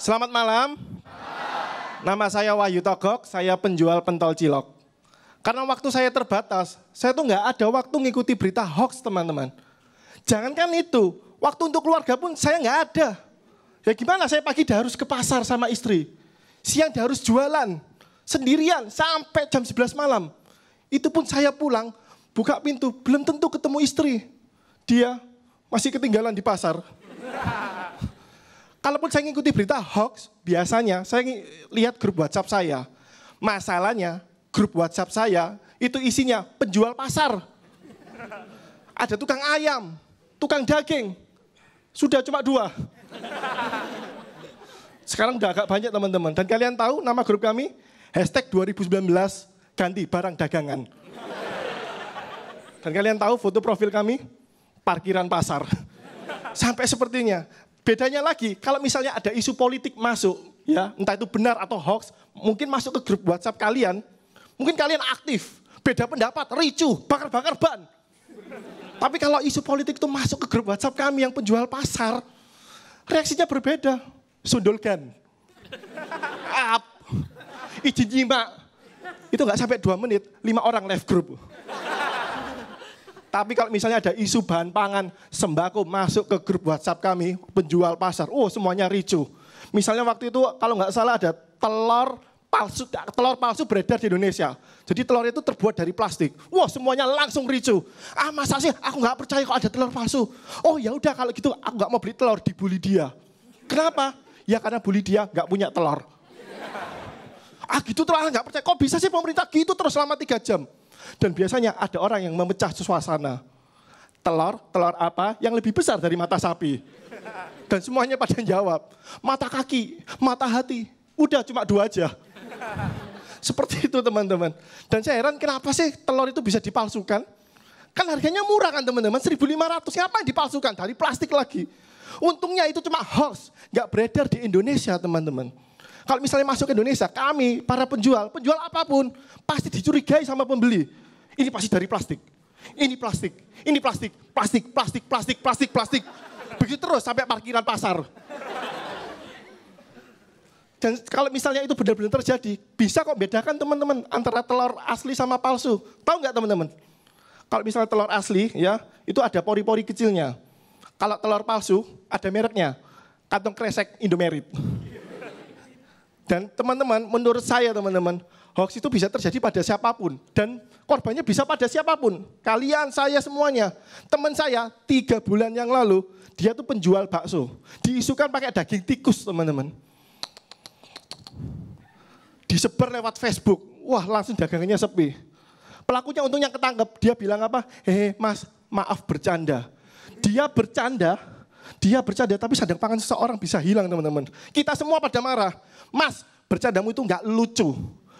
Selamat malam. Nama saya Wahyu Togok, saya penjual pentol cilok. Karena waktu saya terbatas, saya tuh nggak ada waktu ngikuti berita hoax teman-teman. Jangankan itu, waktu untuk keluarga pun saya nggak ada. Ya gimana saya pagi harus ke pasar sama istri. Siang harus jualan, sendirian sampai jam 11 malam. Itu pun saya pulang, buka pintu, belum tentu ketemu istri. Dia masih ketinggalan di pasar. Kalaupun saya ngikuti berita hoax, biasanya saya lihat grup WhatsApp saya. Masalahnya grup WhatsApp saya itu isinya penjual pasar. Ada tukang ayam, tukang daging. Sudah cuma dua. Sekarang udah agak banyak teman-teman. Dan kalian tahu nama grup kami? Hashtag 2019 ganti barang dagangan. Dan kalian tahu foto profil kami? Parkiran pasar. Sampai sepertinya Bedanya lagi, kalau misalnya ada isu politik masuk, ya entah itu benar atau hoax, mungkin masuk ke grup WhatsApp kalian, mungkin kalian aktif, beda pendapat, ricu, bakar-bakar ban. Tapi kalau isu politik itu masuk ke grup WhatsApp kami yang penjual pasar, reaksinya berbeda. Sundulkan. ap Izin nyimak. Itu nggak sampai dua menit, lima orang left grup tapi kalau misalnya ada isu bahan pangan, sembako masuk ke grup WhatsApp kami, penjual pasar, oh semuanya ricu. Misalnya waktu itu kalau nggak salah ada telur palsu, telur palsu beredar di Indonesia. Jadi telur itu terbuat dari plastik. Wah semuanya langsung ricu. Ah masa sih aku nggak percaya kalau ada telur palsu. Oh ya udah kalau gitu aku nggak mau beli telur dibully dia. Kenapa? Ya karena bully dia nggak punya telur. Ah gitu terus ah, nggak percaya. Kok bisa sih pemerintah gitu terus selama tiga jam? Dan biasanya ada orang yang memecah suasana. Telur, telur apa yang lebih besar dari mata sapi? Dan semuanya pada jawab, mata kaki, mata hati. Udah cuma dua aja. Seperti itu teman-teman. Dan saya heran kenapa sih telur itu bisa dipalsukan? Kan harganya murah kan teman-teman, 1.500. Ngapain dipalsukan? Dari plastik lagi. Untungnya itu cuma hoax, nggak beredar di Indonesia teman-teman. Kalau misalnya masuk ke Indonesia, kami para penjual, penjual apapun pasti dicurigai sama pembeli. Ini pasti dari plastik. Ini plastik, ini plastik, plastik, plastik, plastik, plastik, plastik. Begitu terus sampai parkiran pasar. Dan kalau misalnya itu benar-benar terjadi, bisa kok bedakan teman-teman antara telur asli sama palsu. Tahu nggak teman-teman? Kalau misalnya telur asli ya, itu ada pori-pori kecilnya. Kalau telur palsu ada mereknya, kantong kresek Indomerit. Dan teman-teman, menurut saya teman-teman, hoax itu bisa terjadi pada siapapun. Dan korbannya bisa pada siapapun. Kalian, saya semuanya. Teman saya, tiga bulan yang lalu, dia tuh penjual bakso. Diisukan pakai daging tikus teman-teman. Disebar lewat Facebook. Wah langsung dagangannya sepi. Pelakunya untungnya ketangkep. Dia bilang apa? Hei mas, maaf bercanda. Dia bercanda, dia bercanda tapi sadar pangan seseorang bisa hilang teman-teman. Kita semua pada marah. Mas, bercandamu itu nggak lucu.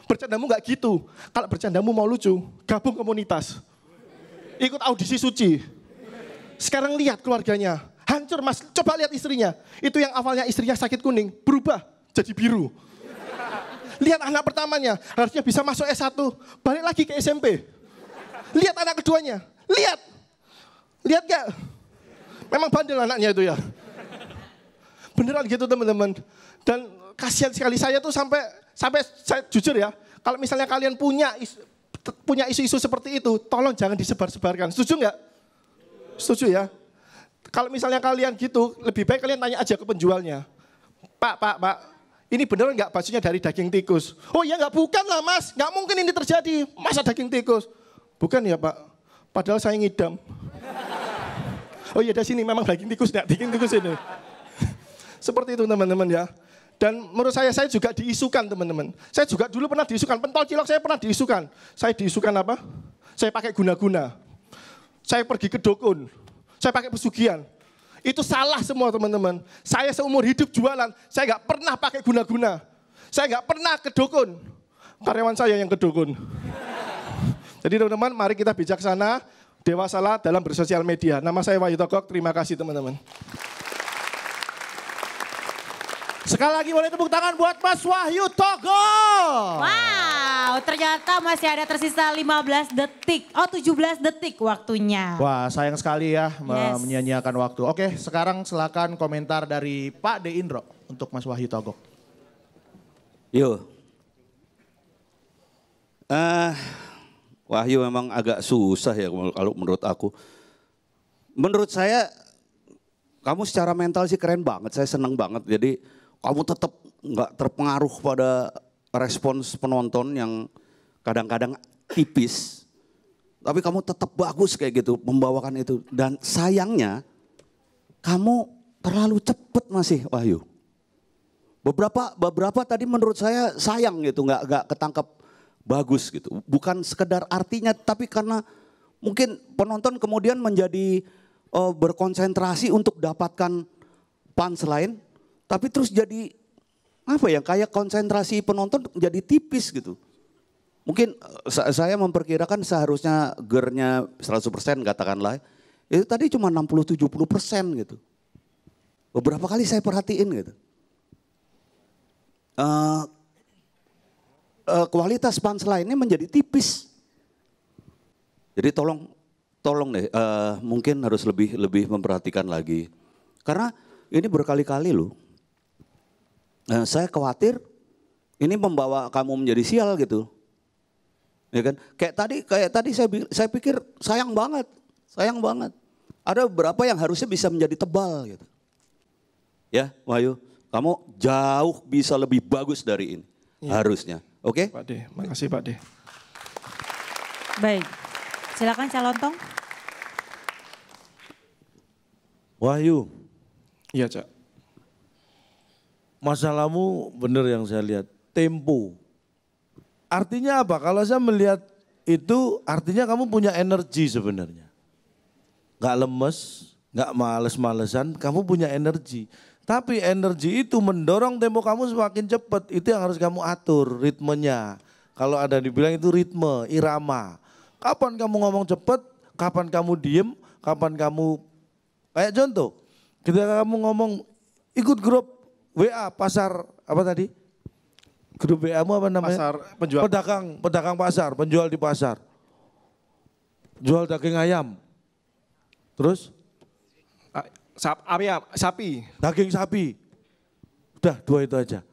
Bercandamu nggak gitu. Kalau bercandamu mau lucu, gabung komunitas. Ikut audisi suci. Sekarang lihat keluarganya. Hancur mas, coba lihat istrinya. Itu yang awalnya istrinya sakit kuning, berubah jadi biru. Lihat anak pertamanya, harusnya bisa masuk S1, balik lagi ke SMP. Lihat anak keduanya, lihat. Lihat gak? Memang bandel anaknya itu ya. Beneran gitu teman-teman. Dan kasihan sekali saya tuh sampai sampai saya jujur ya, kalau misalnya kalian punya punya isu-isu seperti itu, tolong jangan disebar-sebarkan. Setuju nggak? Setuju ya. Kalau misalnya kalian gitu, lebih baik kalian tanya aja ke penjualnya. Pak, pak, pak, ini beneran nggak bajunya dari daging tikus? Oh ya nggak bukan lah mas, nggak mungkin ini terjadi. Masa daging tikus? Bukan ya pak, padahal saya ngidam. Oh iya, ada sini memang daging tikus, tidak daging tikus ini. Seperti itu teman-teman ya. Dan menurut saya, saya juga diisukan teman-teman. Saya juga dulu pernah diisukan, pentol cilok saya pernah diisukan. Saya diisukan apa? Saya pakai guna-guna. Saya pergi ke dokun. Saya pakai pesugihan. Itu salah semua teman-teman. Saya seumur hidup jualan, saya nggak pernah pakai guna-guna. Saya nggak pernah ke dukun. Karyawan saya yang ke dukun. Jadi teman-teman mari kita bijaksana, Dewasalah dalam bersosial media. Nama saya Wahyu Tokok, terima kasih teman-teman. Sekali lagi boleh tepuk tangan buat Mas Wahyu Togo. Wow, ternyata masih ada tersisa 15 detik. Oh, 17 detik waktunya. Wah, sayang sekali ya yes. menyia-nyiakan waktu. Oke, sekarang silakan komentar dari Pak De Indro untuk Mas Wahyu Togo. Yuk. Uh, eh, Wahyu memang agak susah ya kalau menurut aku. Menurut saya kamu secara mental sih keren banget, saya seneng banget. Jadi kamu tetap nggak terpengaruh pada respons penonton yang kadang-kadang tipis. Tapi kamu tetap bagus kayak gitu membawakan itu. Dan sayangnya kamu terlalu cepat masih Wahyu. Beberapa beberapa tadi menurut saya sayang gitu nggak nggak ketangkep bagus gitu. Bukan sekedar artinya tapi karena mungkin penonton kemudian menjadi uh, berkonsentrasi untuk dapatkan lain tapi terus jadi apa ya kayak konsentrasi penonton jadi tipis gitu. Mungkin uh, saya memperkirakan seharusnya gernya 100% katakanlah itu tadi cuma 60 70% gitu. Beberapa kali saya perhatiin gitu. Uh, Eh, kualitas punchline-nya menjadi tipis. Jadi tolong tolong deh uh, mungkin harus lebih lebih memperhatikan lagi. Karena ini berkali-kali loh. Nah, saya khawatir ini membawa kamu menjadi sial gitu. Ya kan? Kayak tadi kayak tadi saya saya pikir sayang banget. Sayang banget. Ada beberapa yang harusnya bisa menjadi tebal gitu. Ya, Wahyu, kamu jauh bisa lebih bagus dari ini. Ya. Harusnya. Oke? Okay? Pak D, makasih Pak D. Baik, silakan Calon Tong. Wahyu. Iya, Cak. Masalahmu benar yang saya lihat, tempo. Artinya apa? Kalau saya melihat itu artinya kamu punya energi sebenarnya. Gak lemes, gak males-malesan, kamu punya energi. Tapi energi itu mendorong tempo kamu semakin cepat. Itu yang harus kamu atur ritmenya. Kalau ada dibilang itu ritme, irama. Kapan kamu ngomong cepat, kapan kamu diem, kapan kamu... Kayak contoh, ketika kamu ngomong ikut grup WA pasar apa tadi? Grup WA mu apa namanya? Pasar penjual. Pedagang, pedagang pasar, penjual di pasar. Jual daging ayam. Terus? Sap, ya, sapi. Daging sapi. Udah dua itu aja.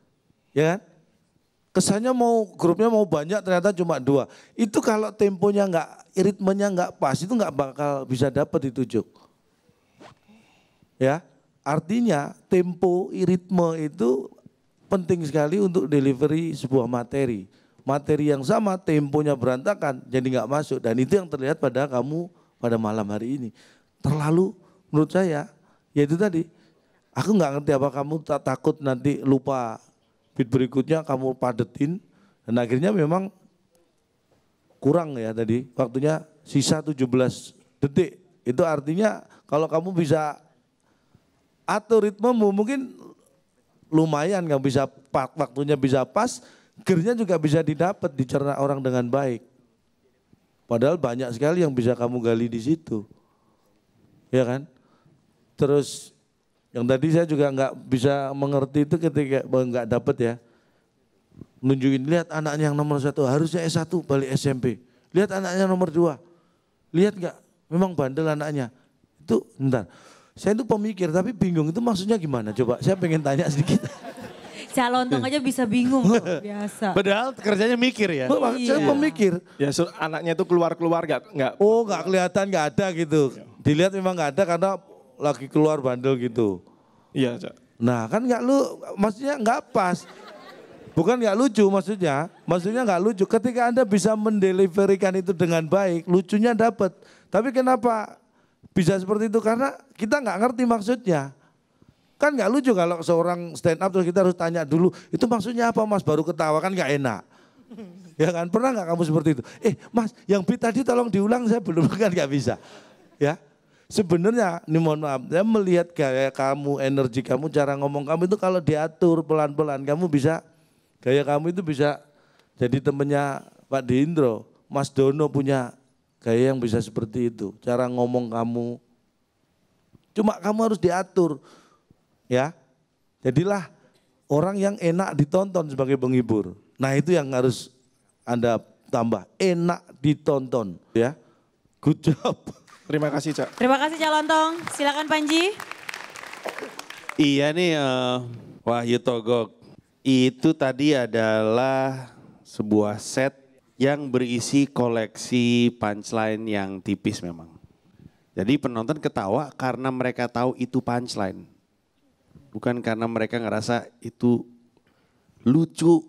Ya kan? Kesannya mau grupnya mau banyak ternyata cuma dua. Itu kalau temponya nggak ritmenya nggak pas itu nggak bakal bisa dapat ditujuk Ya, artinya tempo ritme itu penting sekali untuk delivery sebuah materi. Materi yang sama temponya berantakan jadi nggak masuk dan itu yang terlihat pada kamu pada malam hari ini. Terlalu menurut saya Ya itu tadi, aku nggak ngerti apa kamu tak takut nanti lupa bit berikutnya kamu padetin dan akhirnya memang kurang ya tadi waktunya sisa 17 detik itu artinya kalau kamu bisa atur ritmemu mungkin lumayan nggak bisa waktunya bisa pas gernya juga bisa didapat dicerna orang dengan baik padahal banyak sekali yang bisa kamu gali di situ ya kan Terus yang tadi saya juga nggak bisa mengerti itu ketika oh, nggak dapat ya. Nunjukin lihat anaknya yang nomor satu harusnya S1 balik SMP. Lihat anaknya nomor dua. Lihat nggak? Memang bandel anaknya. Itu bentar. Saya itu pemikir tapi bingung itu maksudnya gimana? Coba saya pengen tanya sedikit. tong aja bisa bingung loh, biasa. Padahal kerjanya mikir ya. oh, iya. Saya pemikir. Ya so, anaknya itu keluar-keluar nggak? nggak Oh nggak kelihatan nggak ada gitu. Iya. Dilihat memang nggak ada karena lagi keluar bandel gitu. Iya, Cak. Nah, kan nggak lu maksudnya nggak pas. Bukan nggak lucu maksudnya, maksudnya nggak lucu. Ketika Anda bisa mendeliverikan itu dengan baik, lucunya dapat. Tapi kenapa bisa seperti itu? Karena kita nggak ngerti maksudnya. Kan nggak lucu kalau seorang stand up terus kita harus tanya dulu, itu maksudnya apa mas? Baru ketawa kan nggak enak. Ya kan, pernah nggak kamu seperti itu? Eh mas, yang beat tadi tolong diulang, saya belum kan nggak bisa. Ya, Sebenarnya, ini mohon maaf, saya melihat gaya kamu, energi kamu, cara ngomong kamu itu kalau diatur pelan-pelan, kamu bisa, gaya kamu itu bisa jadi temennya Pak Dindro. Mas Dono punya gaya yang bisa seperti itu, cara ngomong kamu. Cuma kamu harus diatur, ya. Jadilah orang yang enak ditonton sebagai penghibur. Nah itu yang harus Anda tambah, enak ditonton, ya. Good job. Terima kasih, Cak. Terima kasih, Cak Lontong. Silakan Panji. Iya nih, uh, Wahyu Togok. Itu tadi adalah sebuah set yang berisi koleksi punchline yang tipis memang. Jadi penonton ketawa karena mereka tahu itu punchline. Bukan karena mereka ngerasa itu lucu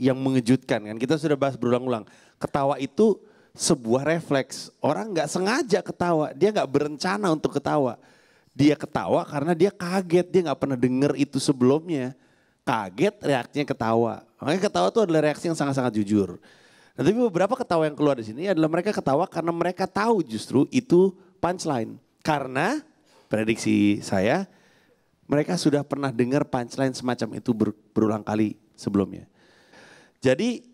yang mengejutkan kan. Kita sudah bahas berulang-ulang. Ketawa itu sebuah refleks. Orang nggak sengaja ketawa, dia nggak berencana untuk ketawa. Dia ketawa karena dia kaget, dia nggak pernah dengar itu sebelumnya. Kaget reaksinya ketawa. Makanya ketawa itu adalah reaksi yang sangat-sangat jujur. Nah, tapi beberapa ketawa yang keluar di sini adalah mereka ketawa karena mereka tahu justru itu punchline. Karena prediksi saya mereka sudah pernah dengar punchline semacam itu berulang kali sebelumnya. Jadi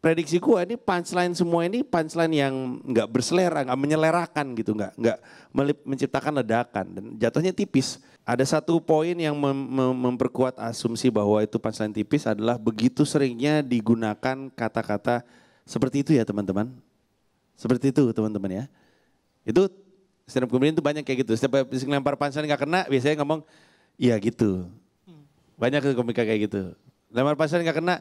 prediksi gue ini punchline semua ini punchline yang nggak berselera, nggak menyelerakan gitu, nggak nggak menciptakan ledakan dan jatuhnya tipis. Ada satu poin yang mem mem memperkuat asumsi bahwa itu punchline tipis adalah begitu seringnya digunakan kata-kata seperti itu ya teman-teman, seperti itu teman-teman ya. Itu stand up comedian itu banyak kayak gitu. Setiap lempar punchline nggak kena, biasanya ngomong iya gitu. Hmm. Banyak komika kayak gitu. Lempar punchline nggak kena,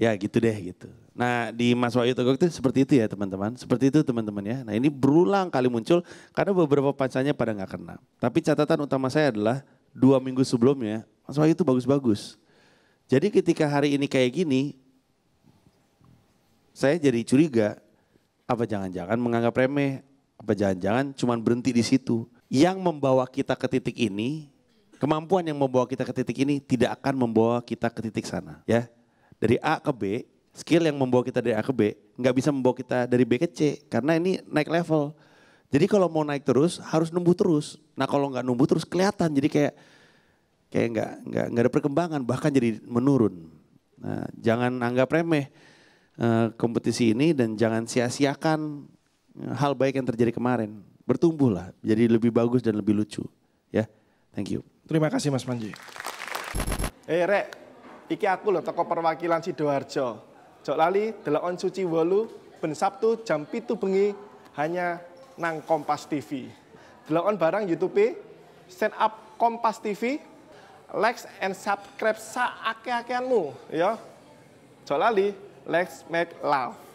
ya gitu deh gitu. Nah di Mas Wahyu Teguh itu seperti itu ya teman-teman, seperti itu teman-teman ya. Nah ini berulang kali muncul karena beberapa pancanya pada nggak kena. Tapi catatan utama saya adalah dua minggu sebelumnya Mas Wahyu itu bagus-bagus. Jadi ketika hari ini kayak gini, saya jadi curiga apa jangan-jangan menganggap remeh, apa jangan-jangan cuman berhenti di situ. Yang membawa kita ke titik ini, kemampuan yang membawa kita ke titik ini tidak akan membawa kita ke titik sana ya dari A ke B, skill yang membawa kita dari A ke B nggak bisa membawa kita dari B ke C karena ini naik level. Jadi kalau mau naik terus harus numbuh terus. Nah kalau nggak numbuh terus kelihatan jadi kayak kayak nggak nggak nggak ada perkembangan bahkan jadi menurun. Nah, jangan anggap remeh eh, kompetisi ini dan jangan sia-siakan eh, hal baik yang terjadi kemarin. Bertumbuhlah jadi lebih bagus dan lebih lucu. Ya, thank you. Terima kasih Mas Panji. Eh hey, Rek, Iki aku lho toko perwakilan Sidoarjo. Jok lali on suci wolu ben Sabtu jam pitu bengi hanya nang Kompas TV. on barang YouTube set up Kompas TV like and subscribe ake akeanmu ya. Jok lali, let's make love.